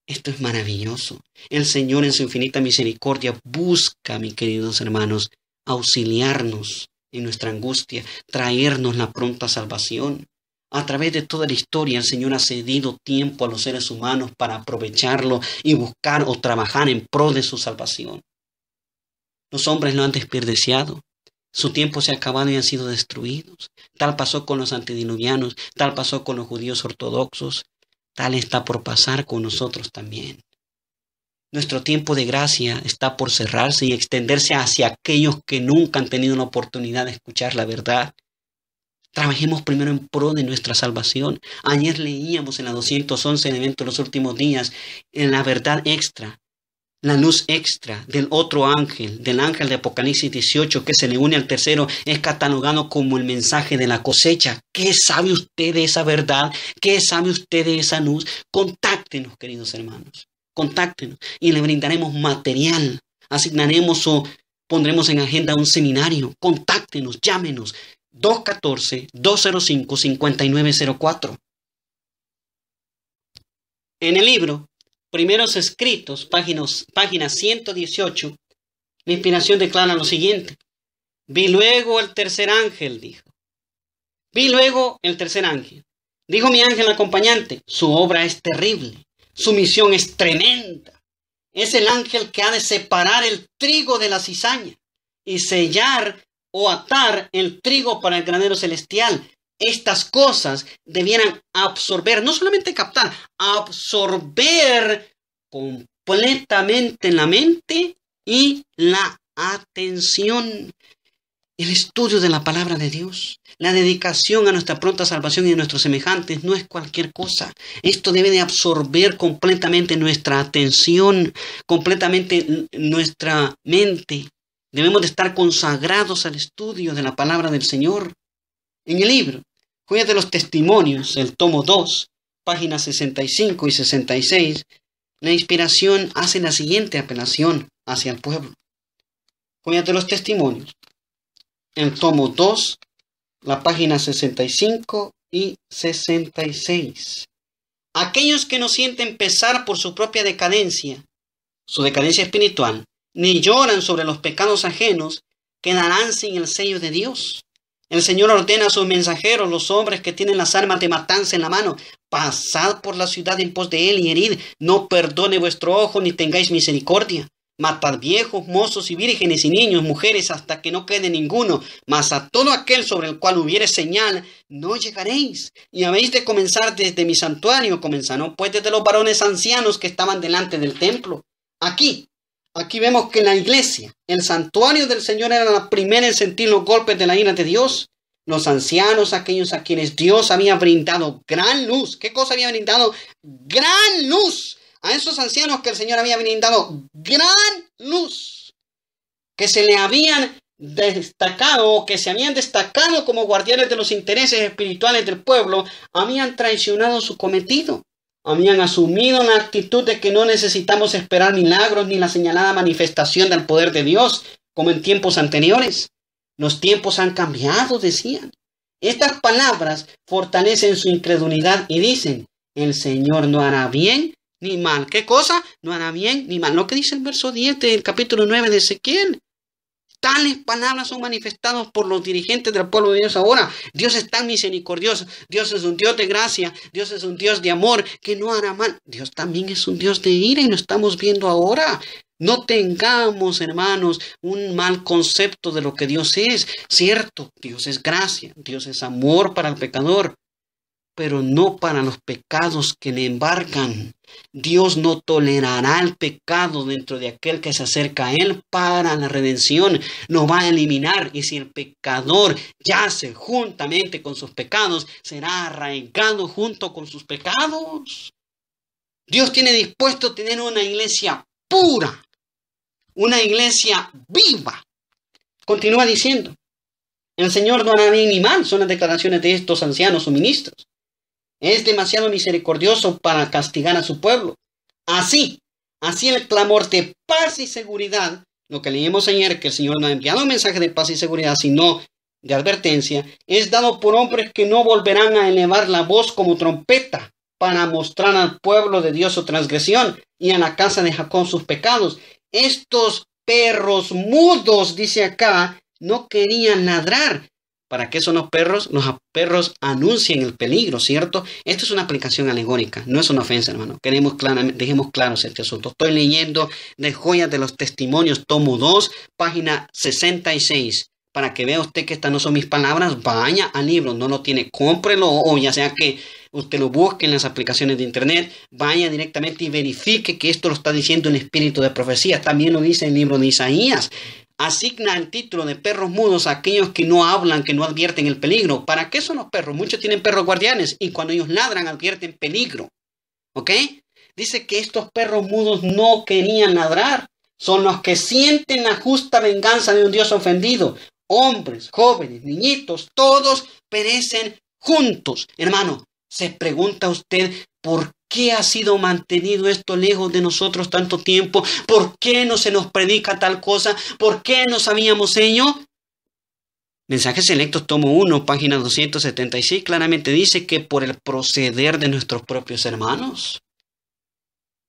esto es maravilloso. El Señor en su infinita misericordia busca, mis queridos hermanos, auxiliarnos en nuestra angustia, traernos la pronta salvación. A través de toda la historia el Señor ha cedido tiempo a los seres humanos para aprovecharlo y buscar o trabajar en pro de su salvación. Los hombres lo han desperdiciado, su tiempo se ha acabado y han sido destruidos. Tal pasó con los antediluvianos, tal pasó con los judíos ortodoxos, tal está por pasar con nosotros también. Nuestro tiempo de gracia está por cerrarse y extenderse hacia aquellos que nunca han tenido la oportunidad de escuchar la verdad. Trabajemos primero en pro de nuestra salvación. Ayer leíamos en la 211 de de los últimos días, en la verdad extra, la luz extra del otro ángel, del ángel de Apocalipsis 18 que se le une al tercero, es catalogado como el mensaje de la cosecha. ¿Qué sabe usted de esa verdad? ¿Qué sabe usted de esa luz? Contáctenos, queridos hermanos, contáctenos y le brindaremos material, asignaremos o pondremos en agenda un seminario. Contáctenos, llámenos 214-205-5904. En el libro primeros escritos, páginas, página 118, la inspiración declara lo siguiente. Vi luego el tercer ángel, dijo. Vi luego el tercer ángel. Dijo mi ángel acompañante, su obra es terrible, su misión es tremenda. Es el ángel que ha de separar el trigo de la cizaña y sellar o atar el trigo para el granero celestial estas cosas debieran absorber, no solamente captar, absorber completamente la mente y la atención. El estudio de la palabra de Dios, la dedicación a nuestra pronta salvación y a nuestros semejantes no es cualquier cosa. Esto debe de absorber completamente nuestra atención, completamente nuestra mente. Debemos de estar consagrados al estudio de la palabra del Señor. En el libro Cuidate de los Testimonios, el tomo 2, páginas 65 y 66, la inspiración hace la siguiente apelación hacia el pueblo. Cuidate los Testimonios, el tomo 2, la página 65 y 66. Aquellos que no sienten pesar por su propia decadencia, su decadencia espiritual, ni lloran sobre los pecados ajenos, quedarán sin el sello de Dios. El Señor ordena a sus mensajeros, los hombres que tienen las armas de matanza en la mano, pasad por la ciudad en pos de él y herid, no perdone vuestro ojo ni tengáis misericordia. Matad viejos, mozos y vírgenes y niños, mujeres, hasta que no quede ninguno, mas a todo aquel sobre el cual hubiere señal, no llegaréis. Y habéis de comenzar desde mi santuario, comenzaron pues desde los varones ancianos que estaban delante del templo. Aquí Aquí vemos que la iglesia, el santuario del Señor era la primera en sentir los golpes de la ira de Dios. Los ancianos, aquellos a quienes Dios había brindado gran luz. ¿Qué cosa había brindado? Gran luz. A esos ancianos que el Señor había brindado gran luz. Que se le habían destacado o que se habían destacado como guardianes de los intereses espirituales del pueblo, habían traicionado su cometido habían asumido una actitud de que no necesitamos esperar milagros ni la señalada manifestación del poder de Dios como en tiempos anteriores. Los tiempos han cambiado, decían. Estas palabras fortalecen su incredulidad y dicen, el Señor no hará bien ni mal. ¿Qué cosa? No hará bien ni mal. Lo que dice el verso 10 del capítulo 9 de Ezequiel. Tales palabras son manifestadas por los dirigentes del pueblo de Dios ahora. Dios es tan misericordioso. Dios es un Dios de gracia. Dios es un Dios de amor que no hará mal. Dios también es un Dios de ira y lo estamos viendo ahora. No tengamos, hermanos, un mal concepto de lo que Dios es. Cierto, Dios es gracia, Dios es amor para el pecador, pero no para los pecados que le embarcan. Dios no tolerará el pecado dentro de aquel que se acerca a Él para la redención. No va a eliminar. Y si el pecador yace juntamente con sus pecados, será arraigado junto con sus pecados. Dios tiene dispuesto a tener una iglesia pura, una iglesia viva. Continúa diciendo, el Señor no hará bien ni mal, son las declaraciones de estos ancianos o ministros es demasiado misericordioso para castigar a su pueblo. Así, así el clamor de paz y seguridad, lo que leímos ayer, que el Señor no ha enviado un mensaje de paz y seguridad, sino de advertencia, es dado por hombres que no volverán a elevar la voz como trompeta para mostrar al pueblo de Dios su transgresión y a la casa de Jacob sus pecados. Estos perros mudos, dice acá, no querían ladrar, ¿Para qué son los perros? Los perros anuncian el peligro, ¿cierto? Esto es una aplicación alegórica, no es una ofensa, hermano. Queremos claramente, dejemos claro este asunto. Estoy leyendo de Joyas de los Testimonios, tomo 2, página 66. Para que vea usted que estas no son mis palabras, vaya al libro, no lo tiene, cómprelo o ya sea que usted lo busque en las aplicaciones de internet, vaya directamente y verifique que esto lo está diciendo el espíritu de profecía. También lo dice el libro de Isaías asigna el título de perros mudos a aquellos que no hablan, que no advierten el peligro. ¿Para qué son los perros? Muchos tienen perros guardianes y cuando ellos ladran advierten peligro. ¿Ok? Dice que estos perros mudos no querían ladrar. Son los que sienten la justa venganza de un Dios ofendido. Hombres, jóvenes, niñitos, todos perecen juntos. Hermano, se pregunta usted por qué ha sido mantenido esto lejos de nosotros tanto tiempo? ¿Por qué no se nos predica tal cosa? ¿Por qué no sabíamos ello? Mensajes Selectos, tomo 1, página 276, claramente dice que por el proceder de nuestros propios hermanos,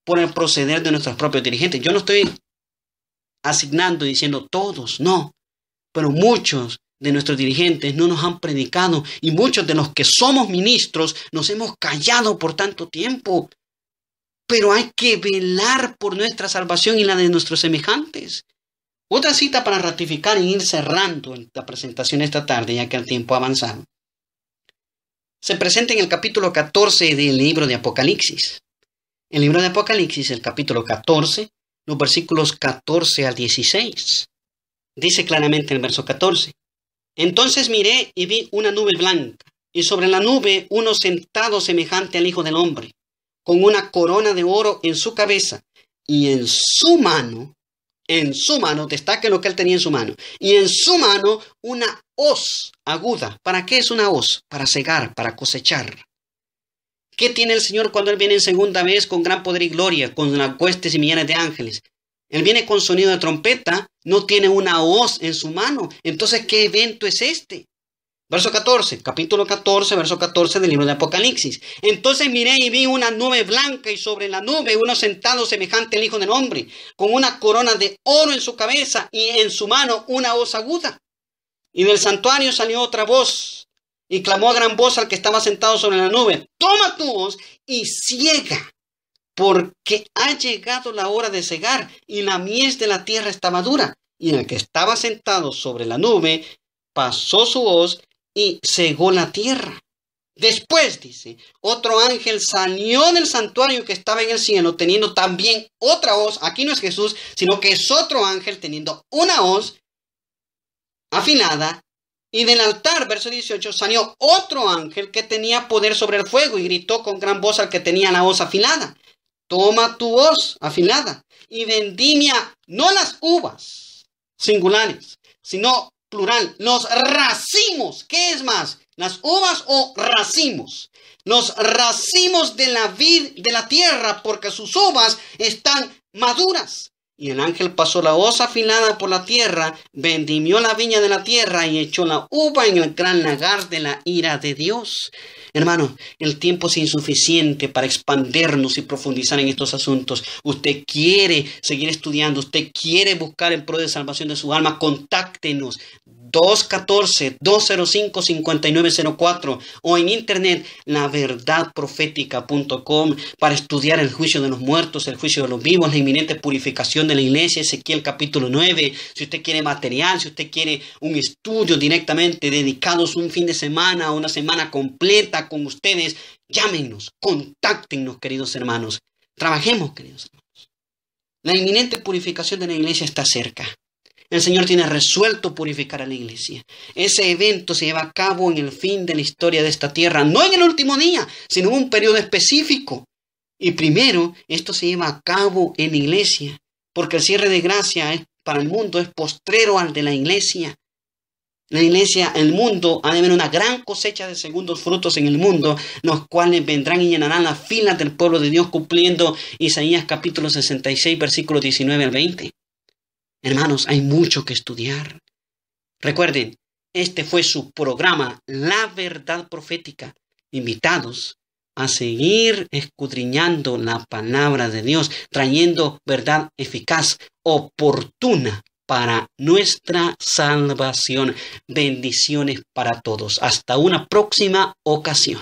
por el proceder de nuestros propios dirigentes, yo no estoy asignando y diciendo todos, no, pero muchos de nuestros dirigentes no nos han predicado y muchos de los que somos ministros nos hemos callado por tanto tiempo. Pero hay que velar por nuestra salvación y la de nuestros semejantes. Otra cita para ratificar y ir cerrando la presentación esta tarde, ya que el tiempo ha avanzado. Se presenta en el capítulo 14 del libro de Apocalipsis. El libro de Apocalipsis, el capítulo 14, los versículos 14 al 16. Dice claramente el verso 14. Entonces miré y vi una nube blanca, y sobre la nube uno sentado semejante al Hijo del Hombre, con una corona de oro en su cabeza, y en su mano, en su mano, destaque lo que él tenía en su mano, y en su mano una hoz aguda. ¿Para qué es una hoz? Para cegar, para cosechar. ¿Qué tiene el Señor cuando Él viene en segunda vez con gran poder y gloria, con las huestes y millones de ángeles? Él viene con sonido de trompeta, no tiene una voz en su mano. Entonces, ¿qué evento es este? Verso 14, capítulo 14, verso 14 del libro de Apocalipsis. Entonces miré y vi una nube blanca y sobre la nube uno sentado semejante al Hijo del Hombre, con una corona de oro en su cabeza y en su mano una voz aguda. Y del santuario salió otra voz y clamó a gran voz al que estaba sentado sobre la nube, toma tu voz y ciega porque ha llegado la hora de cegar y la mies de la tierra está madura. Y el que estaba sentado sobre la nube pasó su voz y cegó la tierra. Después, dice, otro ángel salió del santuario que estaba en el cielo teniendo también otra voz. Aquí no es Jesús, sino que es otro ángel teniendo una voz afinada. Y del altar, verso 18, salió otro ángel que tenía poder sobre el fuego y gritó con gran voz al que tenía la voz afinada. Toma tu voz afilada y vendimia no las uvas singulares, sino plural, los racimos. ¿Qué es más? ¿Las uvas o racimos? Los racimos de la vid de la tierra, porque sus uvas están maduras. Y el ángel pasó la osa afilada por la tierra, vendimió la viña de la tierra y echó la uva en el gran lagar de la ira de Dios. Hermano, el tiempo es insuficiente para expandernos y profundizar en estos asuntos. Usted quiere seguir estudiando, usted quiere buscar el pro de salvación de su alma, contáctenos, 214-205-5904 o en internet laverdadprofética.com para estudiar el juicio de los muertos, el juicio de los vivos, la inminente purificación de la iglesia, Ezequiel capítulo 9. Si usted quiere material, si usted quiere un estudio directamente dedicados un fin de semana, una semana completa con ustedes, llámenos, contáctenos, queridos hermanos. Trabajemos, queridos hermanos. La inminente purificación de la iglesia está cerca. El Señor tiene resuelto purificar a la iglesia. Ese evento se lleva a cabo en el fin de la historia de esta tierra, no en el último día, sino en un periodo específico. Y primero, esto se lleva a cabo en la iglesia, porque el cierre de gracia es, para el mundo es postrero al de la iglesia. La iglesia, el mundo, ha de ver una gran cosecha de segundos frutos en el mundo, los cuales vendrán y llenarán las filas del pueblo de Dios, cumpliendo Isaías capítulo 66, versículo 19 al 20. Hermanos, hay mucho que estudiar. Recuerden, este fue su programa, La Verdad Profética. Invitados a seguir escudriñando la palabra de Dios, trayendo verdad eficaz, oportuna para nuestra salvación. Bendiciones para todos. Hasta una próxima ocasión.